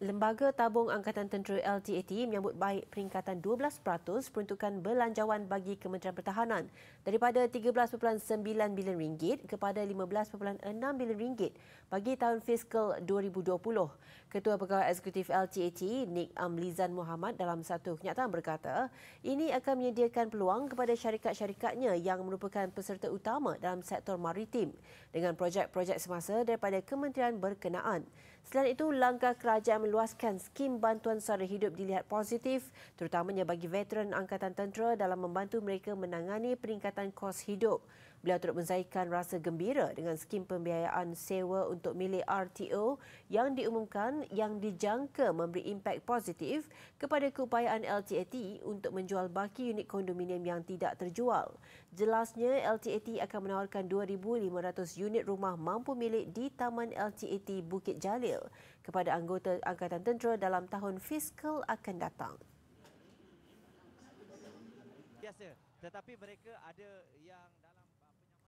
Lembaga Tabung Angkatan Tentera LTAT menyambut baik peringkatan 12% peruntukan belanjawan bagi Kementerian Pertahanan daripada RM13.9 bilion ringgit kepada RM15.6 bilion ringgit bagi tahun fiskal 2020. Ketua Pegawai Eksekutif LTAT Nick Amlizan Muhammad dalam satu kenyataan berkata, ini akan menyediakan peluang kepada syarikat-syarikatnya yang merupakan peserta utama dalam sektor maritim dengan projek-projek semasa daripada Kementerian berkenaan. Selain itu, langkah kerajaan meluaskan skim bantuan sara hidup dilihat positif terutamanya bagi veteran angkatan tentera dalam membantu mereka menangani peningkatan kos hidup. Beliau turut menzaikan rasa gembira dengan skim pembiayaan sewa untuk milik RTO yang diumumkan yang dijangka memberi impak positif kepada keupayaan LTAT untuk menjual baki unit kondominium yang tidak terjual. Jelasnya LTAT akan menawarkan 2500 unit rumah mampu milik di Taman LTAT Bukit Jalil kepada anggota angkatan Pakatan Tentera dalam tahun fiskal akan datang. tetapi mereka ada yang dalam